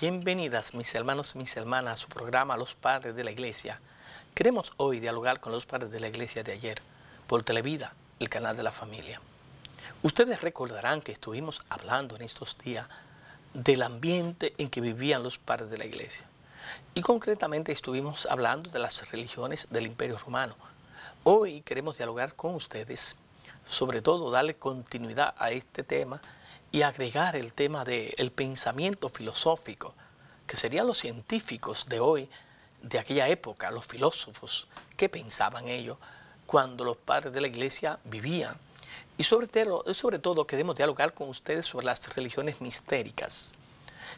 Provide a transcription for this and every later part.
bienvenidas mis hermanos y mis hermanas a su programa Los Padres de la Iglesia. Queremos hoy dialogar con los padres de la Iglesia de ayer por Televida, el canal de la familia. Ustedes recordarán que estuvimos hablando en estos días del ambiente en que vivían los padres de la Iglesia. Y concretamente estuvimos hablando de las religiones del Imperio Romano. Hoy queremos dialogar con ustedes, sobre todo darle continuidad a este tema y agregar el tema del el pensamiento filosófico, que serían los científicos de hoy, de aquella época, los filósofos, qué pensaban ellos cuando los padres de la iglesia vivían. Y sobre todo, sobre todo queremos dialogar con ustedes sobre las religiones mistéricas,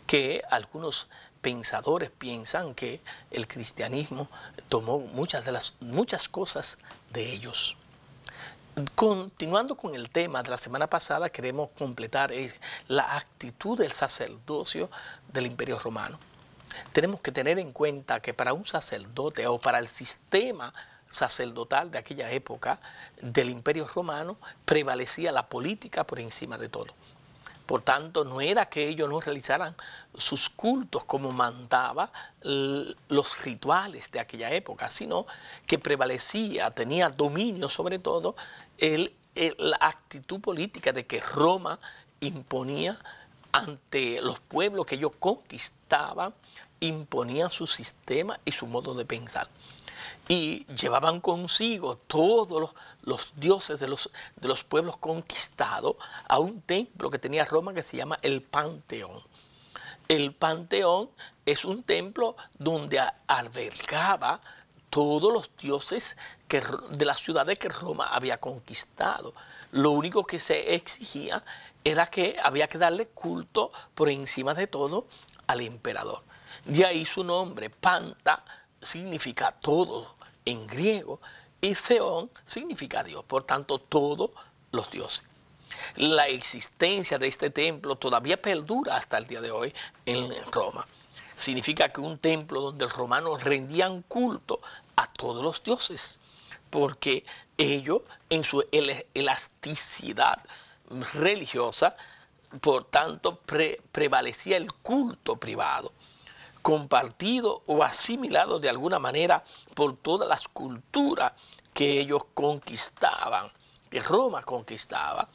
que algunos pensadores piensan que el cristianismo tomó muchas de las muchas cosas de ellos. Continuando con el tema de la semana pasada, queremos completar eh, la actitud del sacerdocio del imperio romano. Tenemos que tener en cuenta que para un sacerdote o para el sistema sacerdotal de aquella época del imperio romano prevalecía la política por encima de todo. Por tanto, no era que ellos no realizaran sus cultos como mandaba los rituales de aquella época, sino que prevalecía, tenía dominio sobre todo la actitud política de que Roma imponía ante los pueblos que ellos conquistaban, imponía su sistema y su modo de pensar y llevaban consigo todos los, dioses de los, de los, pueblos conquistados a un templo que tenía Roma que se llama el Panteón. El Panteón es un templo donde albergaba todos los dioses que, de las ciudades que Roma había conquistado. Lo único que se exigía era que había que darle culto por encima de todo al emperador. De ahí su nombre, Panta, significa todo en griego y Zeón significa Dios, por tanto todos los dioses. La existencia de este templo todavía perdura hasta el día de hoy en Roma. Significa que un templo donde los romanos rendían culto a todos los dioses, porque ellos en su elasticidad religiosa, por tanto, prevalecía el culto privado compartido o asimilado de alguna manera por todas las culturas que ellos conquistaban, que Roma conquistaba.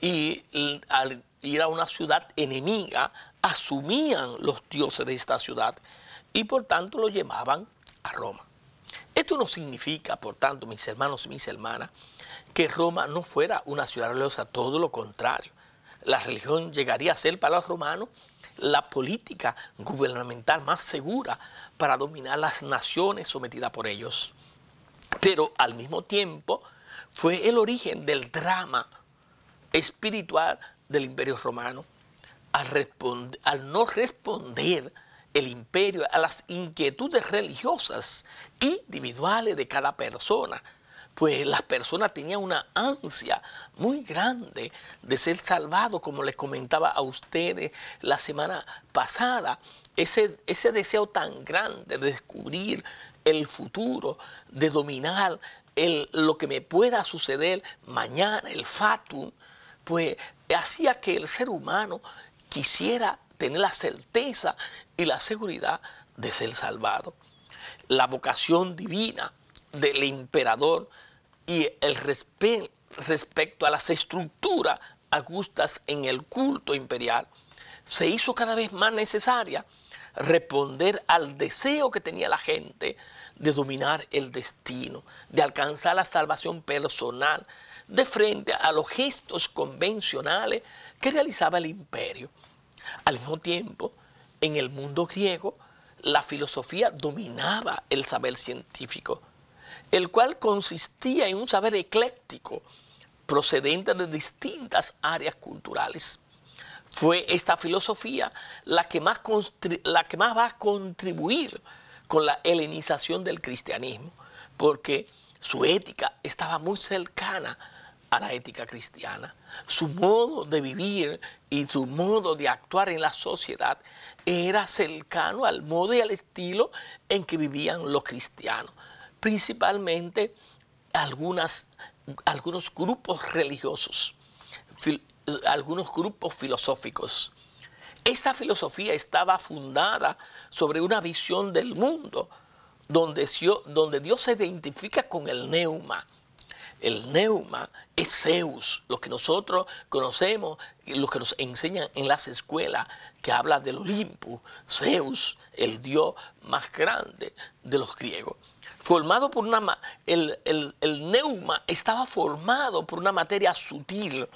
Y al ir a una ciudad enemiga, asumían los dioses de esta ciudad y por tanto lo llamaban a Roma. Esto no significa, por tanto, mis hermanos y mis hermanas, que Roma no fuera una ciudad religiosa, todo lo contrario. La religión llegaría a ser para los romanos la política gubernamental más segura para dominar las naciones sometidas por ellos. Pero al mismo tiempo fue el origen del drama espiritual del imperio romano. Al, no responder el imperio a las inquietudes religiosas individuales de cada persona, pues las personas tenían una ansia muy grande de ser salvado como les comentaba a ustedes la semana pasada. Ese, ese deseo tan grande de descubrir el futuro, de dominar el, lo que me pueda suceder mañana, el fatum, pues hacía que el ser humano quisiera tener la certeza y la seguridad de ser salvado. La vocación divina del emperador y el respecto a las estructuras augustas en el culto imperial, se hizo cada vez más necesaria responder al deseo que tenía la gente de dominar el destino, de alcanzar la salvación personal, de frente a los gestos convencionales que realizaba el imperio. Al mismo tiempo, en el mundo griego, la filosofía dominaba el saber científico el cual consistía en un saber ecléctico procedente de distintas áreas culturales. Fue esta filosofía la que más, la que más va a contribuir con la helenización del cristianismo, porque su ética estaba muy cercana a la ética cristiana. Su modo de vivir y su modo de actuar en la sociedad era cercano al modo y al estilo en que vivían los cristianos principalmente algunos grupos religiosos, algunos grupos filosóficos. Esta filosofía estaba fundada sobre una visión del mundo donde, donde Dios se identifica con el neuma, el neuma es Zeus, lo que nosotros conocemos, lo que nos enseñan en las escuelas, que habla del Olimpo, Zeus, el dios más grande de los griegos formado por una... El, el, el neuma estaba formado por una materia sutil,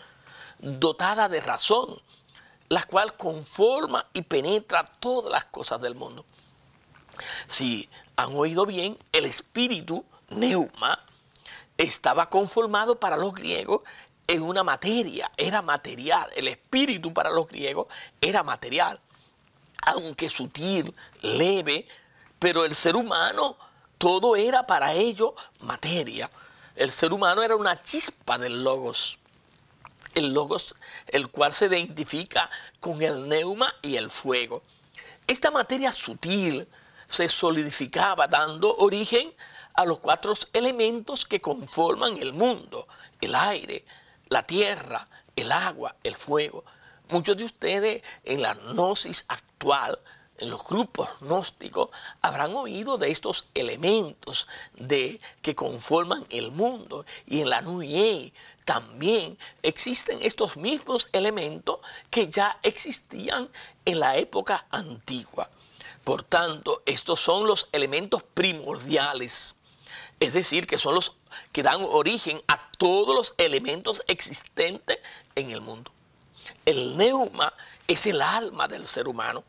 dotada de razón, la cual conforma y penetra todas las cosas del mundo. Si han oído bien, el espíritu, neuma, estaba conformado para los griegos en una materia, era material. El espíritu para los griegos era material, aunque sutil, leve, pero el ser humano todo era para ello materia. El ser humano era una chispa del logos. El logos, el cual se identifica con el neuma y el fuego. Esta materia sutil se solidificaba dando origen a los cuatro elementos que conforman el mundo, el aire, la tierra, el agua, el fuego. Muchos de ustedes en la gnosis actual en los grupos gnósticos habrán oído de estos elementos de, que conforman el mundo y en la Nuye también existen estos mismos elementos que ya existían en la época antigua. Por tanto, estos son los elementos primordiales, es decir, que son los que dan origen a todos los elementos existentes en el mundo. El neuma es el alma del ser humano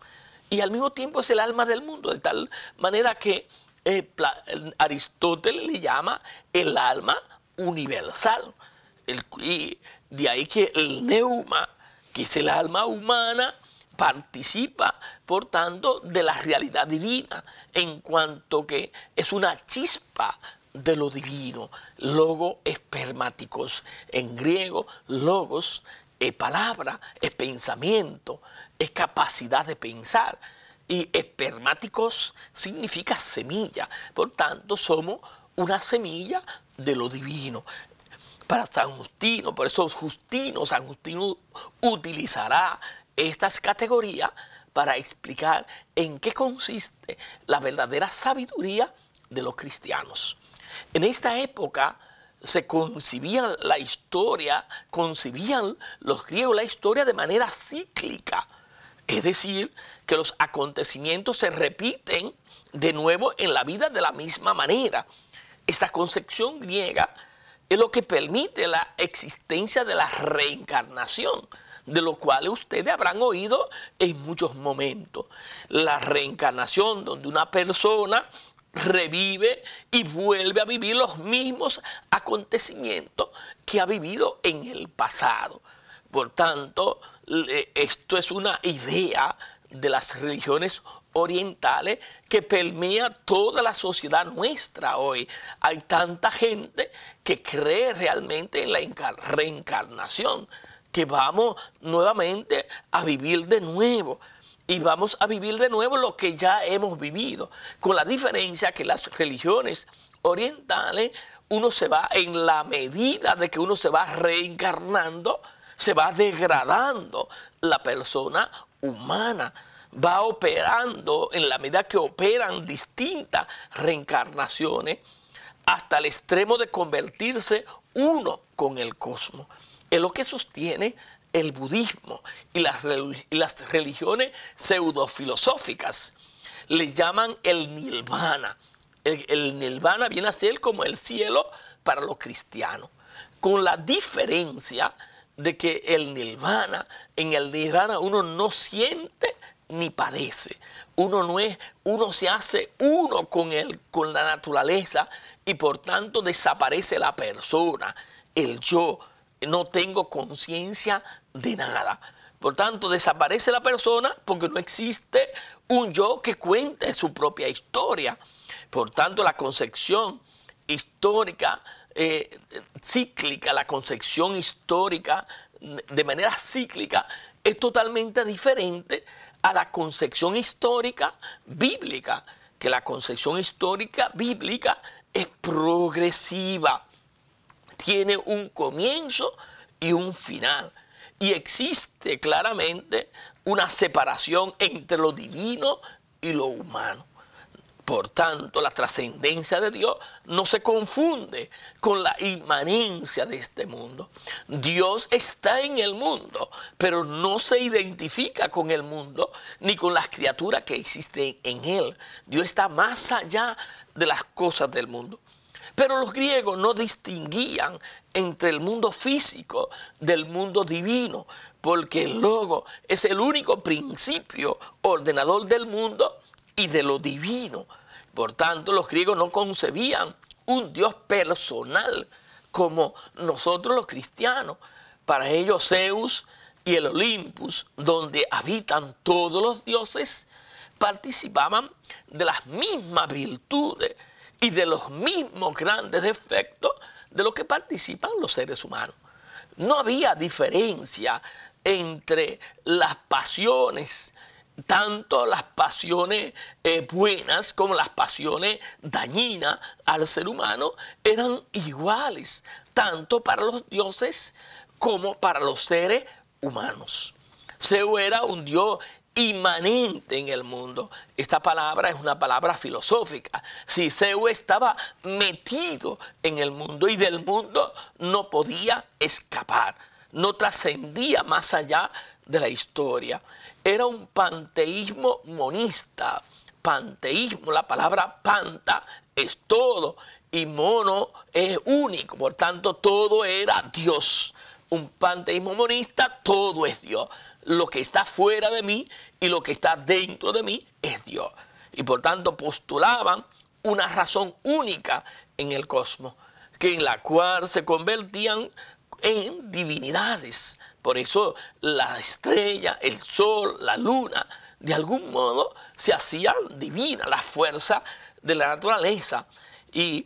y al mismo tiempo es el alma del mundo, de tal manera que eh, Aristóteles le llama el alma universal. y de ahí que el neuma, que es el alma humana, participa, por tanto, de la realidad divina, en cuanto que es una chispa de lo divino, Logos espermáticos, en griego, logos es eh, palabra, es pensamiento, es capacidad de pensar. Y espermáticos significa semilla. Por tanto, somos una semilla de lo divino. Para San Justino, por eso Justino, San Justino utilizará estas categorías para explicar en qué consiste la verdadera sabiduría de los cristianos. En esta época se concibía la historia, concibían los griegos la historia de manera cíclica es decir, que los acontecimientos se repiten de nuevo en la vida de la misma manera. Esta concepción griega es lo que permite la existencia de la reencarnación, de lo cual ustedes habrán oído en muchos momentos. La reencarnación donde una persona revive y vuelve a vivir los mismos acontecimientos que ha vivido en el pasado. Por tanto, esto es una idea de las religiones orientales que permea toda la sociedad nuestra hoy. Hay tanta gente que cree realmente en la reencarnación, que vamos nuevamente a vivir de nuevo. Y vamos a vivir de nuevo lo que ya hemos vivido, con la diferencia que las religiones orientales, uno se va en la medida de que uno se va reencarnando, se va degradando la persona humana, va operando en la medida que operan distintas reencarnaciones hasta el extremo de convertirse uno con el cosmos. Es lo que sostiene el budismo y las, las religiones pseudofilosóficas. Le llaman el nirvana. El, el nirvana viene a ser como el cielo para los cristianos, con la diferencia de que el nirvana, en el nirvana uno no siente ni padece. Uno no es, uno se hace uno con con la naturaleza y por tanto desaparece la persona, el yo. No tengo conciencia de nada. Por tanto, desaparece la persona porque no existe un yo que cuente su propia historia. Por tanto, la concepción histórica eh, cíclica, la concepción histórica de manera cíclica es totalmente diferente a la concepción histórica bíblica, que la concepción histórica bíblica es progresiva, tiene un comienzo y un final. Y existe claramente una separación entre lo divino y lo humano. Por tanto, la trascendencia de Dios no se confunde con la inmanencia de este mundo. Dios está en el mundo, pero no se identifica con el mundo ni con las criaturas que existen en él. Dios está más allá de las cosas del mundo. Pero los griegos no distinguían entre el mundo físico del mundo divino, porque el logo es el único principio ordenador del mundo y de lo divino. Por tanto, los griegos no concebían un Dios personal como nosotros los cristianos. Para ellos Zeus y el Olympus, donde habitan todos los dioses, participaban de las mismas virtudes y de los mismos grandes defectos de los que participan los seres humanos. No había diferencia entre las pasiones tanto las pasiones eh, buenas como las pasiones dañinas al ser humano eran iguales, tanto para los dioses como para los seres humanos. Zeus era un dios inmanente en el mundo. Esta palabra es una palabra filosófica. Si Zeus estaba metido en el mundo y del mundo no podía escapar, no trascendía más allá de la historia era un panteísmo monista. Panteísmo, la palabra panta es todo y mono es único, por tanto todo era Dios. Un panteísmo monista, todo es Dios. Lo que está fuera de mí y lo que está dentro de mí es Dios. Y por tanto postulaban una razón única en el cosmos, que en la cual se convertían en divinidades, por eso la estrella, el sol, la luna, de algún modo se hacían divina la fuerza de la naturaleza. Y,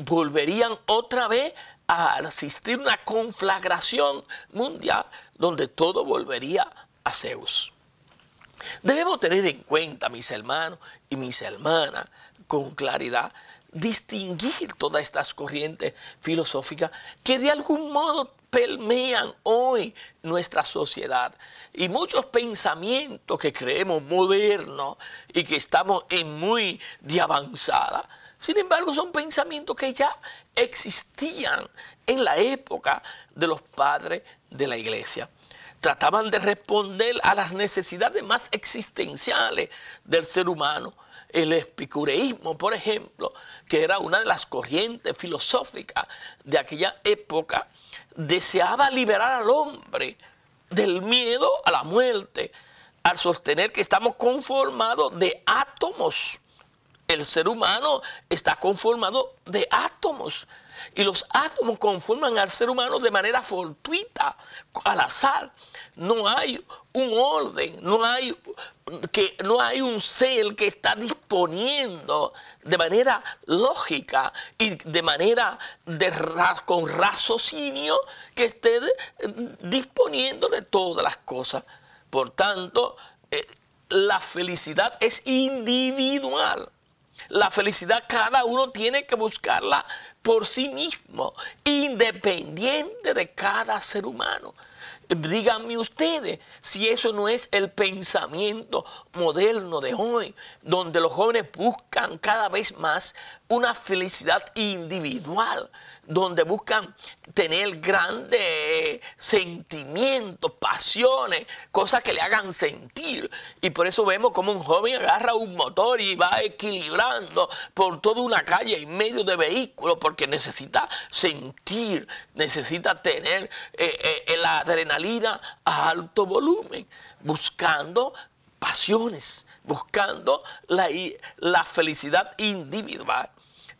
volverían otra vez a asistir a una conflagración mundial donde todo volvería a Zeus. Debemos tener en cuenta, mis hermanos y mis hermanas, con claridad distinguir todas estas corrientes filosóficas que de algún modo permean hoy nuestra sociedad. Y muchos pensamientos que creemos modernos y que estamos en muy de avanzada, sin embargo, son pensamientos que ya existían en la época de los padres de la iglesia. Trataban de responder a las necesidades más existenciales del ser humano el epicureísmo, por ejemplo, que era una de las corrientes filosóficas de aquella época, deseaba liberar al hombre del miedo a la muerte, al sostener que estamos conformados de átomos el ser humano está conformado de átomos. Y los átomos conforman al ser humano de manera fortuita, al azar. No hay un orden, no hay, que, no hay un ser que está disponiendo de manera lógica y de manera de, con raciocinio que esté disponiendo de todas las cosas. Por tanto, eh, la felicidad es individual la felicidad cada uno tiene que buscarla por sí mismo, independiente de cada ser humano. Díganme ustedes si eso no es el pensamiento moderno de hoy, donde los jóvenes buscan cada vez más una felicidad individual, donde buscan tener grandes eh, sentimientos, pasiones, cosas que le hagan sentir. Y por eso vemos como un joven agarra un motor y va equilibrando por toda una calle en medio de vehículos, porque necesita sentir, necesita tener eh, eh, la adrenalina a alto volumen, buscando pasiones, buscando la, la felicidad individual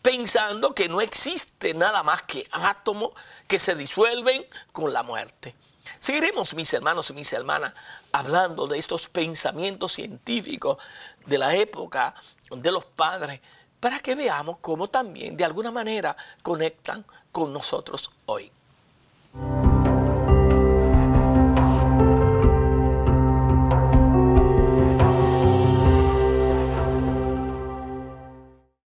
pensando que no existe nada más que átomos que se disuelven con la muerte. Seguiremos, mis hermanos y mis hermanas, hablando de estos pensamientos científicos de la época de los padres, para que veamos cómo también de alguna manera conectan con nosotros hoy.